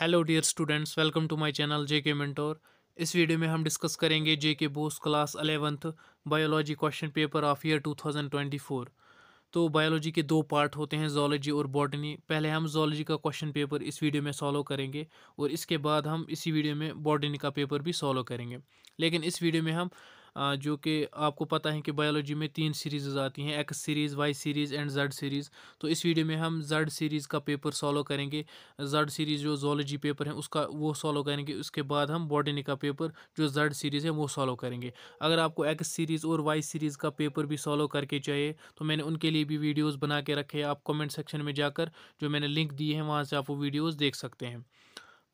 hello dear students welcome to my channel J K mentor इस video में हम discuss करेंगे J K BOSE class eleventh biology question paper of year 2024 तो biology के दो part होते हैं जोलॉजी और बॉटनी पहले हम जोलॉजी का क्वेश्चन पेपर इस वीडियो में सॉल्व करेंगे और इसके बाद हम इसी वीडियो में बॉटनी का पेपर भी सॉल्व करेंगे लेकिन इस वीडियो में हम जो कि आपको पता है कि बायोलॉजी में तीन सीरीज़ आती हैं X series Y series and Z series तो इस वीडियो में हम जेड सीरीज़ का पेपर सॉलो करेंगे जेड सीरीज़ जो जोलॉजी पेपर है उसका वो सॉलो करेंगे उसके बाद हम बॉटनी का पेपर जो जेड सीरीज़ है वो सॉलो करेंगे अगर आपको एक्स सीरीज़ और वाई सीरीज़ का पेपर भी सॉलो करके चाहिए तो मैंने उनके लिए भी वीडियोज़ बना के रखे आप कमेंट सेक्शन में जाकर जो मैंने लिंक दिए हैं वहाँ से आप वो वीडियोज़ देख सकते हैं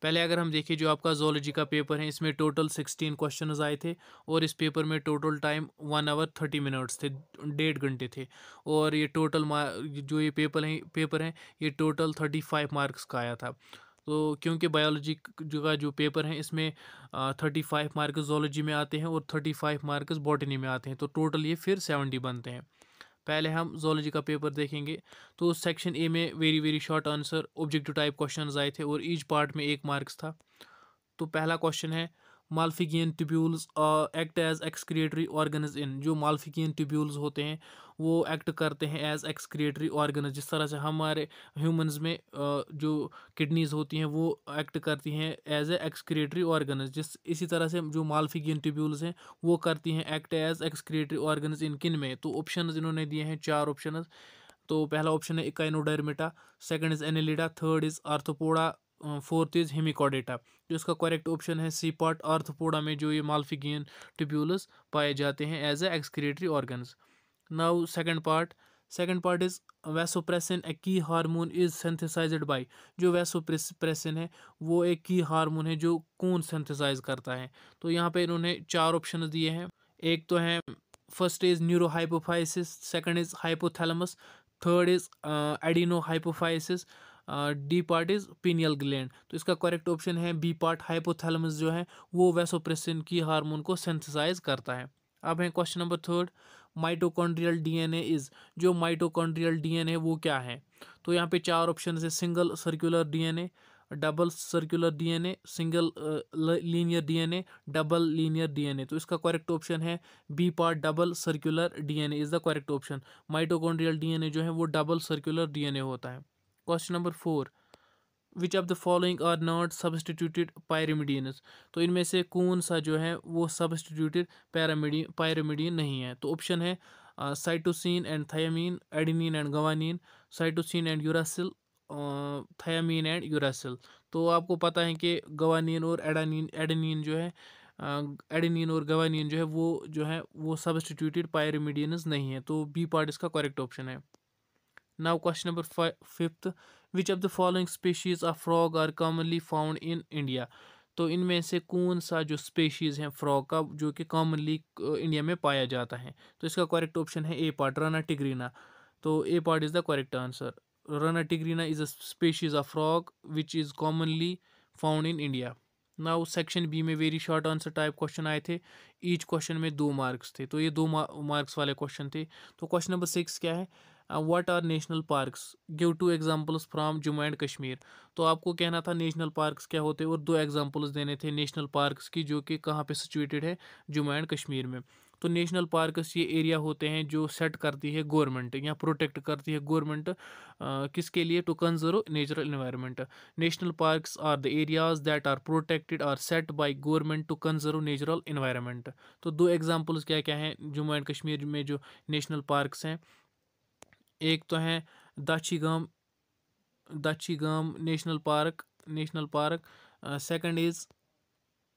पहले अगर हम देखें जो आपका जोलॉजी का पेपर है इसमें टोटल सिक्सटीन क्वेश्चन आए थे और इस पेपर में total time one hour thirty minutes थे डेढ़ घंटे थे और ये टोटल जो ये पेपर है पेपर है ये टोटल थर्टी फाइव मार्क्स का आया था तो क्योंकि बायोलॉजी जो का जो पेपर है इसमें थर्टी फाइव मार्क्स जोलॉजी में आते हैं और थर्टी फाइव मार्क्स बॉटनी में आते हैं तो टोटल ये फिर सेवेंटी बनते हैं पहले हम जोलॉजी का पेपर देखेंगे तो सेक्शन ए में very very short answer objective type question आए थे और ईच पार्ट में एक मार्क्स था तो पहला क्वेश्चन है Malpighian tubules act as excretory organs in जो मालफिकियन ट्यूब्यूल्स होते हैं वो एक्ट करते हैं एज एक्सक्रिएटरी ऑर्गन जिस तरह से हमारे ह्यूमंस में जो किडनीज होती हैं वो एक्ट करती हैं एज ए एक्सक्रिएटरी ऑर्गन्स जिस इसी तरह से जो मालफिकियन ट्यूब्यूल्स हैं वो करती हैं act as excretory organs in किन में तो ऑप्शन इन्होंने दिए हैं चार ऑप्शन तो पहला ऑप्शन है Echinodermata second is Annelida third is Arthropoda fourth is Hemichordata जो इसका करेक्ट ऑप्शन है सी पार्ट अर्थपोडा में जो ये माल्फिगियन ट्यूब्यूल्स पाए जाते हैं as a excretory organs now second part second part is vasopressin a key hormone is synthesized by जो वैसोप्रेसिन है वो एक की हारमोन है जो कौन सेंथिसाइज करता है तो यहाँ पे इन्होंने चार ऑप्शन दिए हैं एक तो है first is neurohypophysis second is hypothalamus third is hypophysis D part is pineal gland तो इसका करेक्ट ऑप्शन है बी पार्ट हाइपोथैलेमस जो है वो वेसोप्रेसिन की हार्मोन को सेंथिसाइज करता है अब है question number third mitochondrial DNA is जो माइटोकॉन्ड्रियल डीएनए वो क्या है तो यहाँ पे चार ऑप्शन है single circular DNA double circular DNA single linear DNA double linear DNA तो इसका करेक्ट ऑप्शन है B part double circular DNA is the correct option mitochondrial DNA जो है वो डबल सर्कुलर डीएनए होता है question number four which of the following are not substituted pyrimidines तो इनमें से कौन सा जो है वो सब्सटीट्यूटेड पैरामिडी पैरामीडियन नहीं है तो ऑप्शन है cytosine and thymine adenine and guanine cytosine and uracil thymine and uracil तो आपको पता है कि गवानीन और एडानीन एडनिन जो है एडिनिन और गवानीन जो है वो जो है वो सब्सटीट्यूटेड पायरमिडियनस नहीं है तो बी पार्ट इसका करेक्ट ऑप्शन है now question number fifth fifth which of the following species of frog are commonly found in India तो इनमें से कौन सा जो स्पेशीज़ हैं फ्रॉग का जो कि कॉमनली इंडिया में पाया जाता है तो इसका करेक्ट ऑप्शन है ए पार्ट रना टिग्रीना तो A part is the correct answer Rana tigrina is a species of frog which is commonly found in India now section B में very short answer type question आए थे each question में दो marks थे तो ये दो मार्क्स वाले क्वेश्चन थे तो क्वेश्चन नंबर सिक्स क्या है what are national parks give two examples from Jammu and Kashmir तो आपको कहना था नेशनल पार्क्स क्या होते हैं और दो एग्जांपल्स देने थे नेशनल पार्क्स की जो कि कहाँ पे सिचुएटेड है जम्मू एंड कश्मीर में तो नेशनल पार्कस ये एरिया होते हैं जो सेट करती है गवर्नमेंट या प्रोटेक्ट करती है गवर्नमेंट किसके लिए to conserve natural environment national parks are the areas that are protected are set by government to conserve natural environment तो दो एग्जांपल्स क्या क्या हैं जम्मू एंड कश्मीर में जो नेशनल पार्कस हैं एक तो है Dachigam Dachigam national park national park second is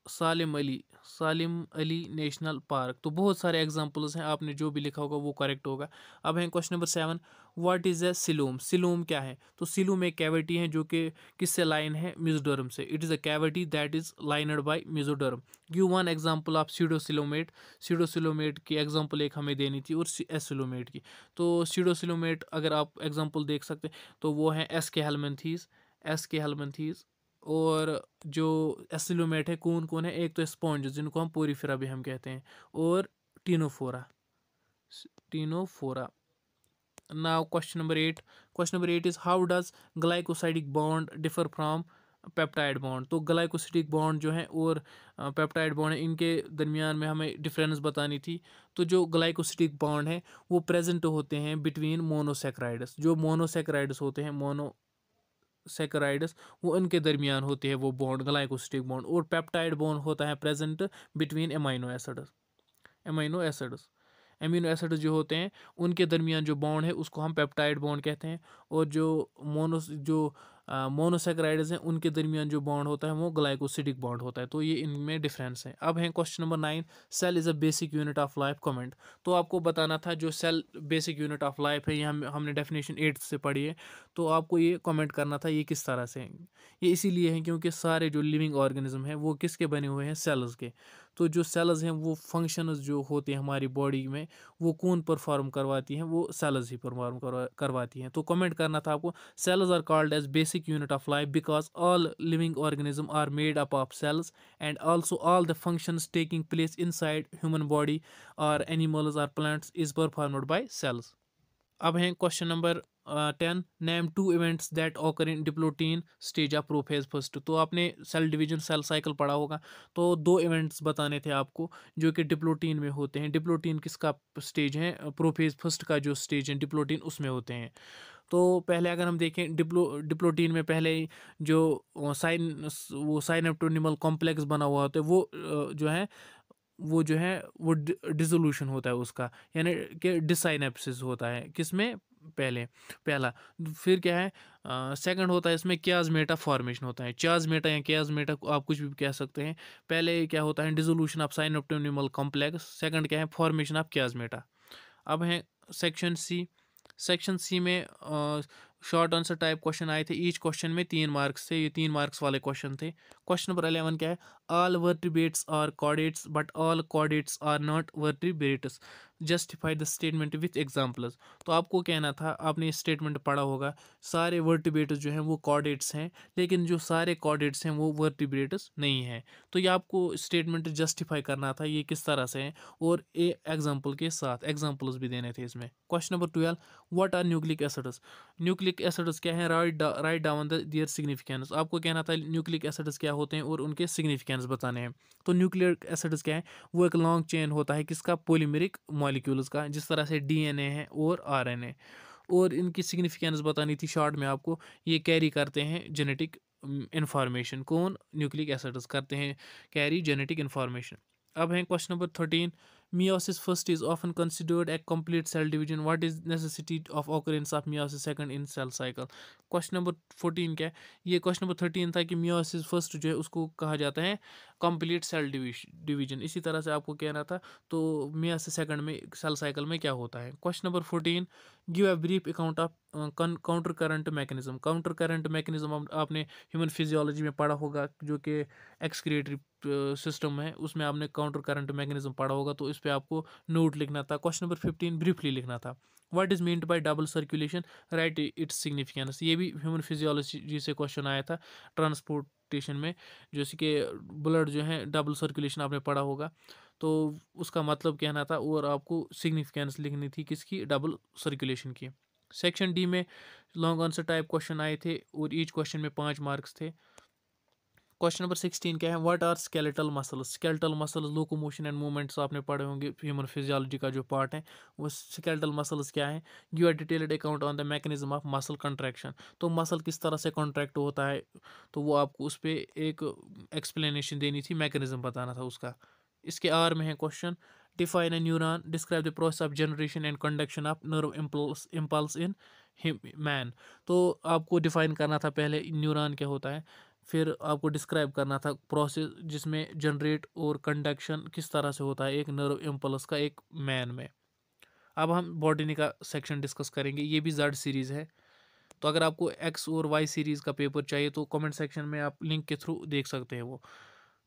Salim Ali Salim Ali national park तो बहुत सारे एग्जांपल्स हैं आपने जो भी लिखा होगा वो करेक्ट होगा अब है question number seven what is a coelom coelom क्या है तो सिलोम एक कैविटी है जो कि किससे लाइन है म्यूजोडर्म से it is a cavity that is lined by mesoderm you one example आप सीडोसिलोमेट सीडोसिलोमेट की एग्जाम्पल एक हमें देनी थी और एसिलोमेट की तो सीडोसिलोमेट अगर आप एग्जाम्पल देख सकते तो वो है एस के हेलमेंथीज एस के हेलमेंथीज और जो एसिलोमेट है कौन कौन है एक तो स्पॉन्ज जिनको हम पोरीफेरा भी हम कहते हैं और Ctenophora Ctenophora now question number eight question number eight is how does glycosidic bond differ from peptide bond तो ग्लाइकोसिडिक बॉन्ड जो है और पेप्टाइड बॉन्ड है इनके दरमियान में हमें डिफरेंस बतानी थी तो जो ग्लाइकोसिटिक बॉन्ड है वो प्रेजेंट होते हैं बिटवीन मोनोसेक्राइड्स जो मोनोसेक्राइड्स होते हैं मोनो सेकराइड्स वो इनके दरमियान होते हैं वो बॉन्ड ग्लाइकोसिटिक बॉन्ड और पेप्टाइड बॉन्ड होता है present between amino acids amino acids amino acid जो होते हैं उनके दरमियान जो बॉन्ड है उसको हम पेप्टाइड बॉन्ड कहते हैं और जो मोनो जो मोनोसेक्राइड्स हैं उनके दरमियान जो बॉन्ड होता है वो ग्लाइकोसिडिक बॉन्ड होता है तो ये इनमें डिफरेंस है अब है question number nine cell is a basic unit of life comment तो आपको बताना था जो cell basic unit of life है ये हम हमने डेफिनेशन एट्थ से पढ़ी है तो आपको ये कमेंट करना था ये किस तरह से ये इसीलिए है क्योंकि सारे जो लिविंग ऑर्गेनिज्म हैं वो किसके बने हुए हैं सेल्स के तो जो सेल्स हैं वो फंक्शंस जो होते हैं हमारी बॉडी में वो कौन परफॉर्म करवाती हैं वो सेल्स ही परफॉर्म करवाती हैं तो कमेंट करना था आपको cells are called as basic unit of life because all living organism are made up of cells and also all the functions taking place side human body are animals are plants is performed by cells अब हैं question number ten name two events that occur in diplotene stage of prophase first तो आपने cell division cell cycle पढ़ा होगा तो दो events बताने थे आपको जो कि डिप्लोटीन में होते हैं डिप्लोटीन किसका स्टेज है प्रोफेज फर्स्ट का जो स्टेज है डिप्लोटीन उसमें होते हैं तो पहले अगर हम देखें डिप्लो डिप्लोटीन में पहले जो साइन वो साइन एप्टोनिमल कॉम्प्लेक्स बना हुआ होता है वो जो है वो जो है वो डिजोल्यूशन होता है उसका यानी कि डिसाइनेप्सिस होता है किसमें पहले पहला फिर क्या है सेकंड होता है इसमें क्या मेटा फॉर्मेशन होता है चाज मेटा या क्याज मेटा आप कुछ भी कह सकते हैं पहले क्या होता है dissolution of synaptonemal complex second क्या है फॉर्मेशन ऑफ क्याज मेटा अब है सेक्शन सी सेक्शन सी में शॉर्ट आंसर टाइप क्वेश्चन आए थे ईच क्वेश्चन में तीन मार्क्स थे ये तीन मार्क्स वाले क्वेश्चन थे क्वेश्चन नंबर अलेवन क्या है all vertebrates are chordates but all chordates are not vertebrates justify the statement with examples तो आपको कहना था आपने ये स्टेटमेंट पढ़ा होगा सारे वर्टिबेट्स जो हैं वो कॉर्डेट्स हैं लेकिन जो सारे कॉर्डेट्स हैं वो वर्टिबेट्स नहीं हैं तो ये आपको स्टेटमेंट जस्टिफाई करना था ये किस तरह से है और ए एग्जाम्पल के साथ एग्जाम्पल्स भी देने थे इसमें question number twelve what are nucleic acids nucleic acids क्या है write write down the their significance आपको कहना था न्यूक्लिक एसिड्स क्या होते हैं और उनके सिग्निफिकेंस बताने हैं तो न्यूक्लियर एसिड्स क्या है वो एक लॉन्ग चेन होता है किसका पोलीमेरिक मॉलिक्यूल्स का जिस तरह से डीएनए है और आरएनए और इनकी सिग्निफिकेंस बतानी थी शॉर्ट में आपको ये कैरी करते हैं जेनेटिक इंफॉर्मेशन mm, कौन न्यूक्लिक एसिड्स करते हैं कैरी जेनेटिक इंफॉर्मेशन अब हैं question number thirteen meiosis first is often considered a complete cell division what is necessity of occurrence of meiosis second in cell cycle question number fourteen क्या है ये question number thirteen था कि meiosis first जो है उसको कहा जाता है कंप्लीट सेल डिवीजन इसी तरह से आपको कहना था तो मियोसिस सेकंड में सेल साइकिल में क्या होता है question number fourteen give a brief account of counter current mechanism counter current mechanism आपने ह्यूमन फिजियोलॉजी में पढ़ा होगा जो कि एक्सक्रिएटरी सिस्टम uh, है उसमें आपने काउंटर करंट मैकेनिज्म पढ़ा होगा तो इस पर आपको नोट लिखना था क्वेश्चन नंबर फिफ्टीन ब्रीफली लिखना था what is meant by double circulation write its significance ये भी ह्यूमन फिजियोलॉजी से क्वेश्चन आया था ट्रांसपोर्टेशन में जैसे कि ब्लड जो है डबल सर्कुलेशन आपने पढ़ा होगा तो उसका मतलब कहना था और आपको सिग्निफिकेंस लिखनी थी किसकी डबल सर्कुलेशन की सेक्शन डी में लॉन्ग आंसर टाइप क्वेश्चन आए थे और ईच क्वेश्चन में पाँच मार्क्स थे क्वेश्चन नंबर सिक्सटीन क्या है what are skeletal muscles skeletal muscles locomotion and movements आपने पढ़े होंगे ह्यूमन फिजियोलॉजी का जो पार्ट है वो स्केलेटल मसल्स क्या है you are detailed account on the mechanism of muscle contraction तो मसल किस तरह से कॉन्ट्रैक्ट होता है तो वो आपको उस पर एक एक्सप्लेनेशन देनी थी मैकेनिज्म बताना था उसका इसके आर में है question define a neuron describe the process of generation and conduction of nerve impulse impulse in man तो आपको डिफाइन करना था पहले न्यूरॉन क्या होता है फिर आपको डिस्क्राइब करना था प्रोसेस जिसमें जनरेट और कंडक्शन किस तरह से होता है एक नर्व इम्पल्स का एक मैन में अब हम बॉडी का सेक्शन डिस्कस करेंगे ये भी जड सीरीज़ है तो अगर आपको एक्स और वाई सीरीज़ का पेपर चाहिए तो कमेंट सेक्शन में आप लिंक के थ्रू देख सकते हैं वो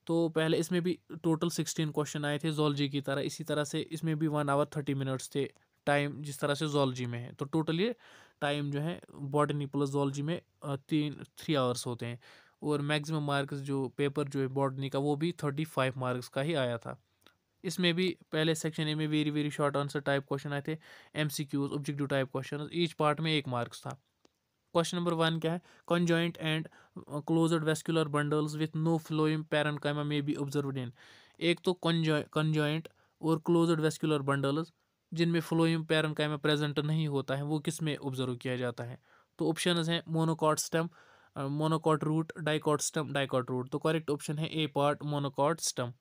तो पहले इसमें भी टोटल सिक्सटीन क्वेश्चन आए थे जोलॉजी की तरह इसी तरह से इसमें भी वन आवर थर्टी मिनट्स थे टाइम जिस तरह से जोलॉजी में है तो टोटल ये टाइम जो है बॉटनी प्लस जोलॉजी में तीन थ्री आवर्स होते हैं और मैक्सिमम मार्क्स जो पेपर जो है बॉटनी का वो भी थर्टी फाइव मार्क्स का ही आया था इसमें भी पहले सेक्शन ए में very very short answer type question आए थे M C Qs objective type question each part में एक मार्क्स था क्वेश्चन नंबर वन क्या है conjoint and closed vascular bundles with no parenchyma may be observe in एक तो conjoint और क्लोजड वेस्क्यूलर बंडल्स जिनमें फ्लोइम कैमा प्रेजेंट नहीं होता है वो किस में ऑब्जर्व किया जाता है तो ऑप्शन हैं monocot stem monocot root dicot stem dicot root तो करेक्ट ऑप्शन है A part monocot stem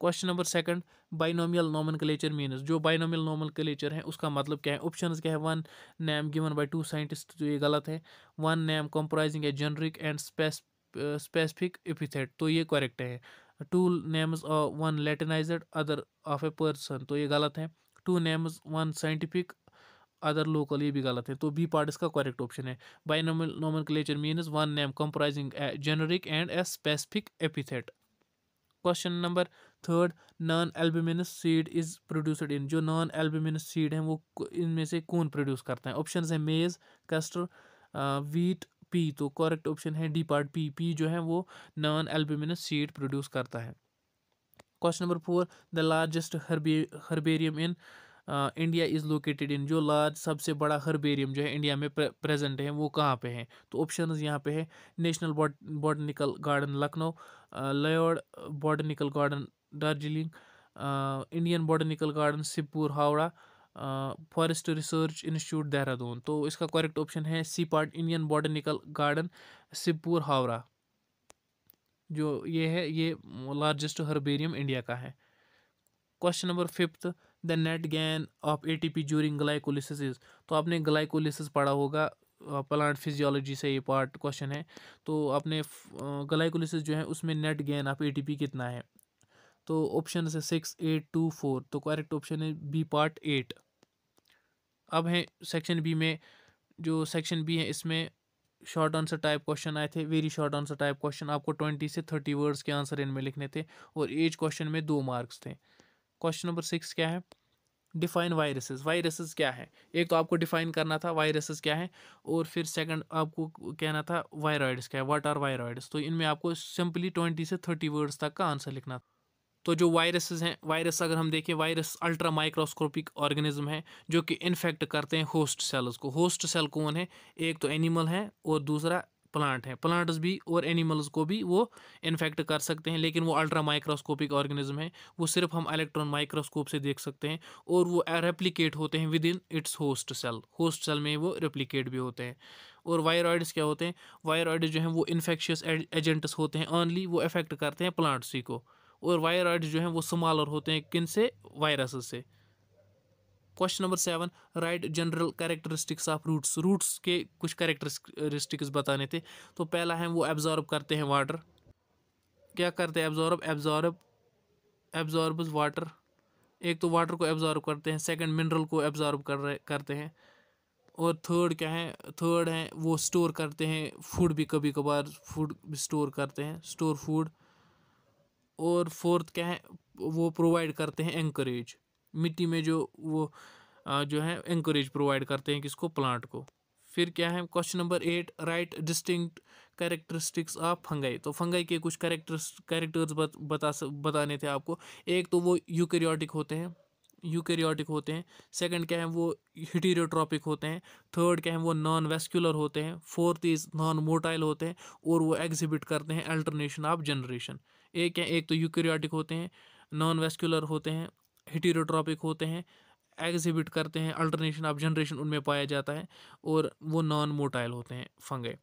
question number second binomial nomenclature means जो बाइनोमियल नॉमन कलेचर है उसका मतलब क्या है ऑप्शन क्या है one name given by two scientist तो ये गलत है one name comprising a generic and specific epithet तो ये करेक्ट है two names one latinized other of a person तो ये गलत है टू नेम्स वन साइंटिफिक अदर लोकल ये भी गलत है तो बी पार्ट इसका करेक्ट ऑप्शन है बाई nomenclature means one name comprising generic and a specific epithet question number third non albuminous seed is produced in जो नॉन एल्बुमिनस सीड हैं वो इनमें से कौन प्रोड्यूस करता है ऑप्शन है मेज़ कस्टर वीट पी तो करेक्ट ऑप्शन है डी पार्ट पी पी जो है वो नॉन एल्बुमिनस सीड प्रोड्यूस करता है question number four the largest herb herbarium in India is located in जो लार्ज सबसे बड़ा हर्बेरियम जो है इंडिया में प्रेजेंट है वो कहाँ पे है तो ऑप्शन यहाँ पे है National Botanical Garden Lucknow Lloyd Botanical Garden Darjeeling Indian Botanical Garden Sibpur Howrah Forest Research Institute Dehradun तो इसका करेक्ट ऑप्शन है C part Indian Botanical Garden Sibpur Howrah जो ये है ये लार्जेस्ट हर्बेरियम इंडिया का है question number fifth the net gain of A T P during glycolysis तो आपने ग्लाइकोलिसिस पढ़ा होगा प्लांट uh, फिजियोलॉजी से ये पार्ट क्वेश्चन है तो आपने ग्लाइकोलिसिस uh, जो है उसमें net gain of A T P कितना है तो ऑप्शन है सिक्स एट टू फोर तो करेक्ट ऑप्शन है बी पार्ट एट अब है सेक्शन बी में जो सेक्शन बी है इसमें शॉर्ट आंसर टाइप क्वेश्चन आए थे very short answer type question आपको ट्वेंटी से थर्टी वर्ड्स के आंसर इनमें लिखने थे और एज क्वेश्चन में दो मार्क्स थे क्वेश्चन नंबर सिक्स क्या है डिफाइन वायरसेस वायरसेस क्या है एक तो आपको डिफाइन करना था वायरसेस क्या है और फिर सेकंड आपको कहना था वायरॉयड्स क्या है व्हाट आर वायरॉयड्स तो इनमें आपको सिंपली ट्वेंटी से थर्टी वर्ड्स तक का आंसर लिखना था तो जो वायरसेस हैं वायरस अगर हम देखें वायरस अल्ट्रा माइक्रोस्कोपिक ऑर्गेनिज्म है जो कि इन्फेक्ट करते हैं होस्ट सेल्स को होस्ट सेल कौन है एक तो एनिमल है और दूसरा प्लांट है प्लांट्स भी और एनिमल्स को भी वो इन्फेक्ट कर सकते हैं लेकिन वो अल्ट्रा माइक्रोस्कोपिक ऑर्गेनिज्म है वो सिर्फ हम इलेक्ट्रॉन माइक्रोस्कोप से देख सकते हैं और वो रेप्लिकेट होते हैं within its host cell host cell में वो रेप्लिकेट भी होते हैं और वायरॉइड्स क्या होते हैं वायरॉइड जो हैं वो इन्फेक्शियस एजेंट्स होते हैं ऑनली वो इफेक्ट करते हैं प्लांट्स ही को और वायरॉइड्स जो हैं वो स्मॉलर होते हैं किन से वायरसेस से question number seven right general characteristics of roots roots के कुछ कैरेक्टरिस्टिक्स बताने थे तो पहला है वो एब्जॉर्ब करते हैं वाटर क्या करते हैं एब्जॉर्ब एब्जॉर्ब एब्जॉर्ब वाटर एक तो वाटर को एब्जॉर्ब करते हैं सेकंड मिनरल को एब्जॉर्ब कर रहे करते हैं और थर्ड क्या है थर्ड है वो स्टोर करते हैं फूड भी कभी कभार फूड स्टोर करते हैं स्टोर फूड और फोर्थ क्या है वो प्रोवाइड करते हैं एंकरेज मिट्टी में जो वो जो है एंकरेज प्रोवाइड करते हैं किसको प्लांट को फिर क्या है question number eight right distinct characteristics of fungi तो फंगाई के कुछ कैरेक्टर्स कैरेक्टर्स बत, बता बताने थे आपको एक तो वो यूकेरियोटिक होते हैं यूकेरियोटिक होते हैं सेकंड क्या है वो हिटीरियोट्रॉपिक होते हैं थर्ड क्या है वो नॉन वेस्कुलर होते हैं फोर्थ इज नॉन मोटाइल होते हैं और वो एग्जिबिट करते हैं अल्टरनेशन ऑफ जनरेशन एक है एक तो यूक्रियाटिक होते हैं नॉन वेस्कुलर होते हैं हिटीरोट्रॉपिक होते हैं एग्जिबिट करते हैं अल्टरनेशन ऑफ जनरेशन उनमें पाया जाता है और वो नॉन मोटाइल होते हैं फंगे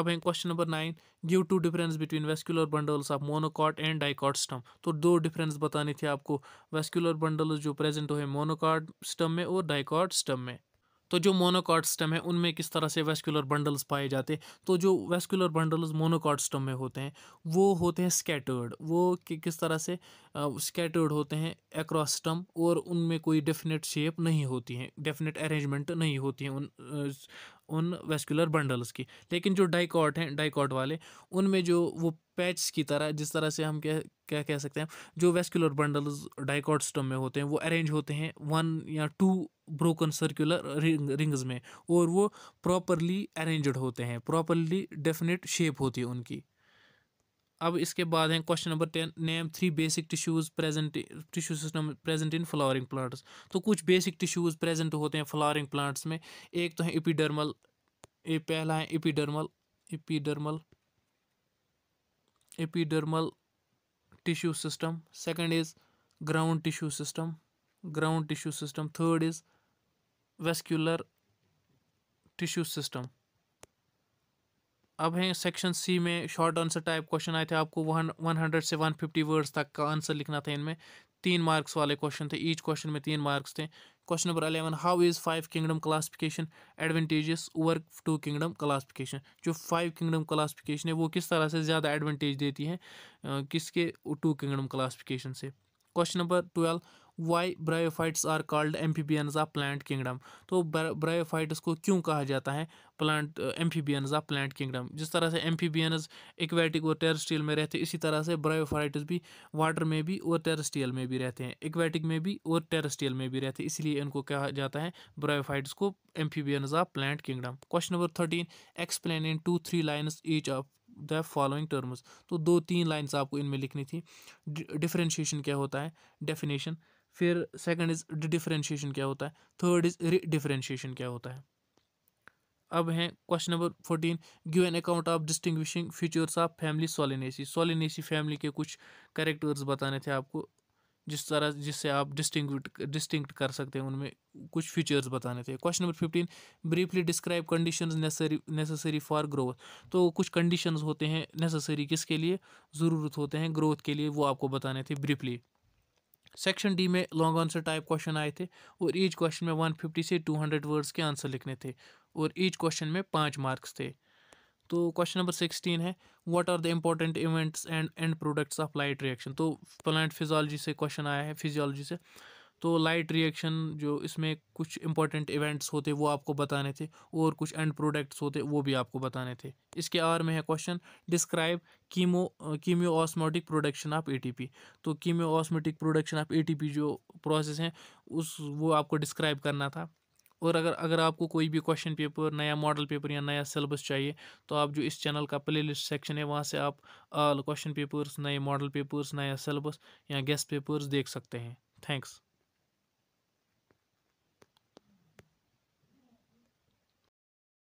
अब है question number nine give two difference between vascular bundles of monocot and dicot stem तो दो डिफरेंस बताने थे आपको वेस्कुलर बंडल्स जो प्रेजेंट हुए मोनोकॉट स्टम में और डाइकॉट स्टम में तो जो स्टम है उनमें किस तरह से वेस्कुलर बंडल्स पाए जाते हैं तो जो वेस्कुलर बंडल्स स्टम में होते हैं वो होते हैं स्कैटर्ड वो कि किस तरह से स्कैटर्ड होते हैं स्टम और उनमें कोई डेफिनेट शेप नहीं होती है डेफिनेट अरेंजमेंट नहीं होती है उन उन वेस्कुलर बंडल्स की लेकिन जो डाइकॉट हैं डाइकॉट वाले उनमें जो वो पैच की तरह जिस तरह से हम क्या क्या कह सकते हैं जो वेस्कुलर बंडल्स डाइकॉट स्टम में होते हैं वो अरेंज होते हैं वन या two broken circular ring rings में और वो प्रॉपरली अरेंज होते हैं प्रॉपरली डेफिनेट शेप होती है उनकी अब इसके बाद हैं question number ten name three basic tissues present tissue system present in flowering plants तो कुछ बेसिक टिश्यूज़ प्रेजेंट होते हैं फ्लावरिंग प्लांट्स में एक तो है इपीडर्मल ये पहला है epidermal epidermal epidermal tissue system second is ground tissue system ground tissue system third is vascular tissue system अब हैं सेक्शन सी में शॉर्ट आंसर टाइप क्वेश्चन आए थे आपको वन वन हंड्रेड से वन फिफ्टी वर्ड्स तक का आंसर लिखना था इनमें तीन मार्क्स वाले क्वेश्चन थे ईच क्वेश्चन में तीन मार्क्स थे question number eleven how is five kingdom classification advantages over two kingdom classification जो फाइव किंगडम क्लासिफिकेशन है वो किस तरह से ज़्यादा एडवांटेज देती है किसके टू किंगडम क्लासिफिकेशन से question number twelve why bryophytes are called amphibians of plant kingdom तो ब्रायोफाइट्स को क्यों कहा जाता है plant amphibians of plant kingdom जिस तरह से एम्फीबियंस इक्वेटिक और टेरस्टियल में रहते हैं इसी तरह से ब्रायोफाइट्स भी वाटर में भी और टेरस्टियल में भी रहते हैं इक्वेटिक में भी और टेरस्टियल में भी रहते हैं इसलिए इनको कहा जाता है ब्रायोफाइट्स को amphibians of plant kingdom question number thirteen explain in two three lines each of the following terms तो दो तीन लाइन्स आपको इनमें लिखनी थी डिफ्रेंशिएशन क्या होता है डेफिनेशन फिर सेकंड इज डिफरेंशिएशन क्या होता है थर्ड इज डिफरेंशिएशन क्या होता है अब हैं question number fourteen give an account of distinguishing features of family solanaceae solanaceae family के कुछ करेक्टर्स बताने थे आपको जिस तरह जिससे आप डिस्टिंग डिस्टिंक्ट कर सकते हैं उनमें कुछ फीचर्स बताने थे question number fifteen briefly describe condition necessary for growth तो कुछ कंडीशंस होते हैं नेसेसरी किसके लिए ज़रूरत होते हैं ग्रोथ के लिए वो आपको बताने थे ब्रीफली सेक्शन डी में लॉन्ग आंसर टाइप क्वेश्चन आए थे और ईच क्वेश्चन में 150 से 200 वर्ड्स के आंसर लिखने थे और ईच क्वेश्चन में पाँच मार्क्स थे तो क्वेश्चन नंबर सिक्सटीन है what are the important events and and products of light reaction तो प्लांट फिजोलॉजी से क्वेश्चन आया है फिजियोलॉजी से तो लाइट रिएक्शन जो इसमें कुछ इंपॉर्टेंट इवेंट्स होते वो आपको बताने थे और कुछ एंड प्रोडक्ट्स होते वो भी आपको बताने थे इसके आर में है question describe chemo chemiosmotic production of ATP तो chemiosmotic production of ATP जो प्रोसेस है उस वो आपको डिस्क्राइब करना था और अगर अगर आपको कोई भी क्वेश्चन पेपर नया मॉडल पेपर या नया सिलेबस चाहिए तो आप जो इस चैनल का प्लेलिस्ट सेक्शन है वहाँ से आप ऑल क्वेश्चन पेपर्स नए मॉडल पेपर्स नया सिलेबस या गेस्ट पेपर्स देख सकते हैं थैंक्स